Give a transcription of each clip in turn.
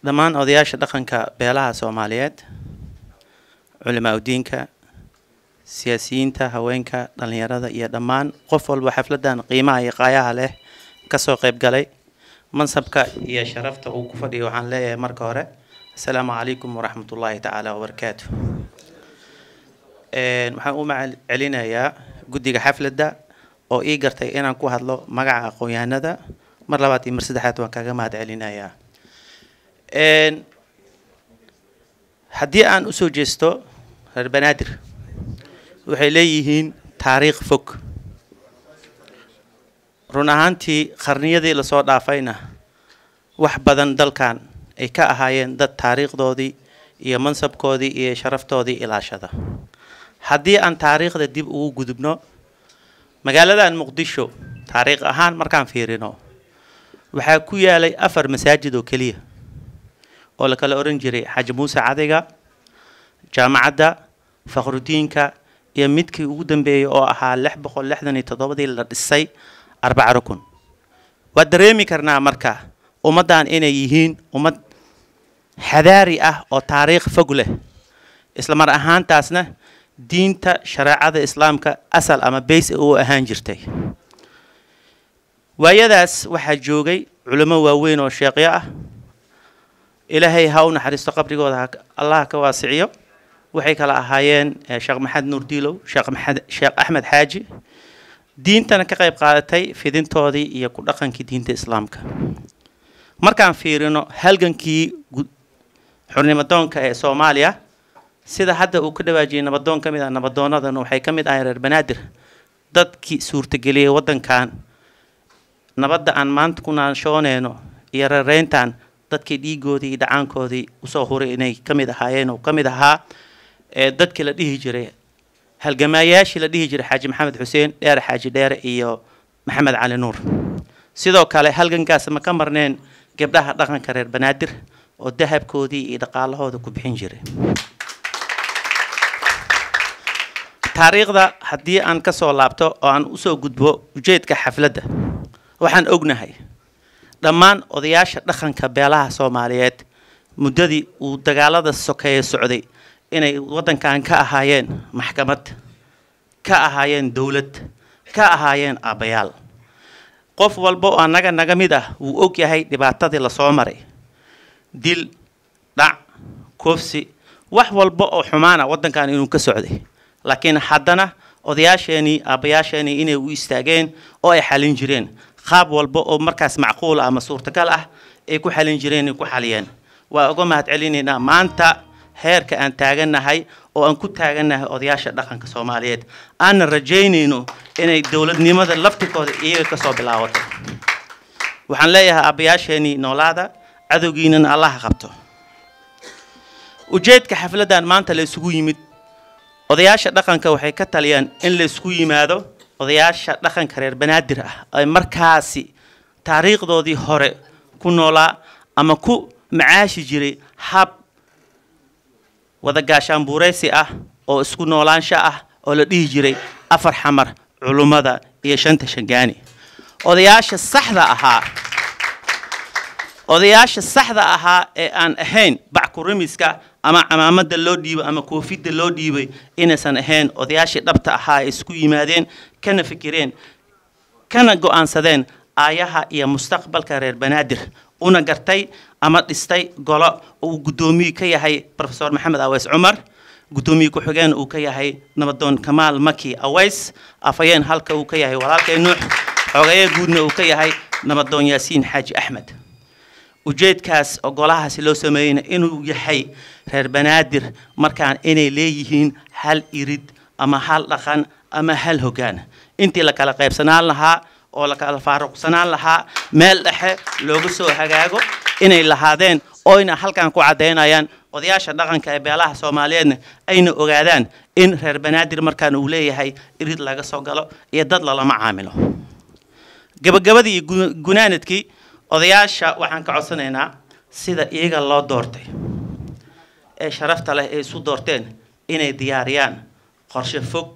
dhammaan odayaasha dhaqanka beelaha soomaaliyeed culimaa udiinka siyaasiyiinta haweenka dhalinyarada iyo dhammaan qof walba xafladan qiimaha iyo qaayaha leh kasoo qayb galay mansabka iyo sharafta uu ku fadhiyo waxaan leeyahay marka hore asalaamu calaykum waraxmat ullaahi tacaala wabarakaatu waxaan u macelinayaa guddiga xaflada oo ii gartay inaan ku hadlo magaca aqoon-yahanada mar labaad iyo mar saddexaad waan kaga mahad celinayaa haddii aan usoo jeesto reer banaadir waxay leeyihiin taariikh fog run ahaantii qarniyadii lasoo dhaafayna wax badan dalkan ay ka ahaayeen dad taariikhdoodii iyo mansabkoodii iyo sharaftoodii ilaashada haddii aan taariikhda dib ugu gudubno magaaladan muqdisho taariikh ahaan markaan fiirino waxaa ku yaalay afar masaajid oo keliya oo la kala oran jiray xaaji muuse cadiga jaamacadda fakhrudiinka iyo midkii ugu dambeeyey oo ahaa lix boqol lixdan iyo toddobadii la dhisay arbaca rukun waa dareemi karnaa marka ummaddan inay yihiin ummad xadaari ah oo taariikh fog leh isla mar ahaantaasna diinta shareecada islaamka asal ama bays u ahaan jirtay waayadaas waxaa joogay culamo waaweyn oo sheekyo ah ilaahay ha u naxariisto qabrigooda allah ka waasiciyo waxay kala ahaayeen sheekh maxamed nuurdiilow sheekh maxamed sheekh axmed xaaji diintana ka qayb qaadatay fidintoodii iyo ku dhaqankii diinta islaamka markaan fiirino halgankii xurnimadoonka ee soomaaliya sida hadda uu ka dhawaajiyey nabadoon ka mid ah nabadoonnadana waxay ka mid ahayn reer banaadir dadkii suurtageliyey waddankan nabadda aan maanta ku naanshooneyno iyo reereyntan dadkii dhiigoodii iyo dacaankoodii usoo huray inay ka mid ahaayeen oo ka mid ahaa dadkii la dhihi jiray halgamaayaashii la dhihi jiray xaaji maxamed xuseen dheere xaaji dheere iyo maxamed cali nuur sidoo kale halgankaas ma ka marneen gabdhaha dhaqanka reer banaadir oo dahabkoodii iyo dhaqaalahooda ku bixin jiray taariikhda haddii aan ka soo laabto oo aan usoo gudbo ujeedka xafladda waxaan ognahay dhammaan odayaasha dhaqanka beelaha soomaaliyeed muddadii uu dagaalada sokeeye socday inay waddankan ka ahaayeen maxkamad ka ahaayeen dowlad ka ahaayeen aabayaal qof walba oo annaga naga mid ah wuu og yahay dhibaatadii lasoo maray dil dhac kufsi wax walba oo xumaana waddankan inuu ka socday laakiin haddana odayaasheenii aabayaasheenii inay u istaageen oo ay xalin jireen qaab walba oo markaas macquul ah ama suurtagal ah ay ku xalin jireen ay ku xaliyeen waa uga mahad celinaynaa maanta heerka aan taagannahay oo aan ku taagannahay odayaasha dhaqanka soomaaliyeed aanna rajaynayno inay dowladnimada laftikooda iyaga ka soo bilaabato waxaan leeyahay aabayaasheenii noolaada cadowgiinana allaha qabto ujeedka xafladan maanta la isugu yimid odayaasha dhaqanka waxay ka taliyaan in la yimaado odayaasha dhaqanka reer banaadir ah ay markaasi taariikhdoodii hore ku noolaa ama ku macaashi jiray hab wada gaashaanbuureysi ah oo isku noolaansha ah oo la dhihi jiray afar xamar culummada iyo shanta shangaani odayaasha saxda ahaa odayaasha saxda ahaa ee aan ahayn backurimiska ama camaamada loo dhiibay ama koofida loo dhiibay inaysan ahayn odayaashii dhabta ahaa ay isku yimaadeen kana fikireen kana go'aansadeen aayaha iyo mustaqbalka reer banaadir una gartay ama dhistay golo oo uu guddoomiye ka yahay rofesor maxamed aweys cumar guddoomiye ku-xigeen uu ka yahay nabadoon kamaal maki aweys afayeen halka uu ka yahay walaalkay nuux xoogaya guudna uu ka yahay nabadoon yaasiin xaaji axmed ujeedkaas ogolahaasi loo sameeyeyna inuu yahay reer banaadir markaan inay leeyihiin hal irid ama hal dhaqan ama hal hoggaan intii la kala qaybsanaan lahaa oo la kala faaruqsanaan lahaa meel dhexe loogu soo hagaago inay lahaadeen ooyna halkan ku caddaynayaan odayaasha dhaqanka ee beelaha soomaaliyeedna ayna ogaadaan in reer banaadir markaan uu leeyahay irid laga soo galo iyo dad lalama caamilo gabagabadii gunaanadkii odayaasha waxaan ka codsanaynaa sida iyaga loo doortay ee sharafta leh ay isu doorteen inay diyaariyaan qorshe fog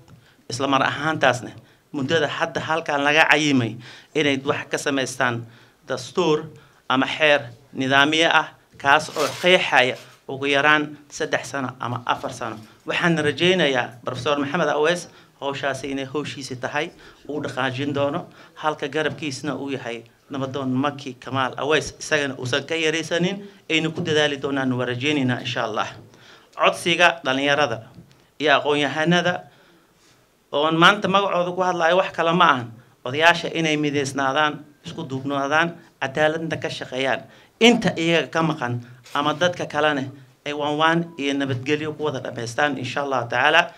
islamar ahaantaasna muddada hadda halkan laga cayimay inay wax ka samaystaan dastuur ama xeer nidaamiye ah kaas oo qeexaya ugu yaraan saddex sano ama afar sano waxaan rajaynayaa rofesor maxamed aweys hawshaasi inay howshiisi tahay uu dhaqaajin doono halka garabkiisna uu yahay nabadoon maki kamaal aweys isagana uusan ka yaraysanin aynu ku dadaali doonaan waa rajeynaynaa insha allah codsiga dhalinyarada iyo aqoon-yahanada oon maanta magacooda ku hadlayo wax kale ma ahan odayaasha inay midaysnaadaan isku duubnaadaan cadaaladna ka shaqeeyaan inta iyaga ka maqan ama dadka kalena ay waanwaan iyo nabadgelyo ku wada dhamaystaan insha allahu tacaala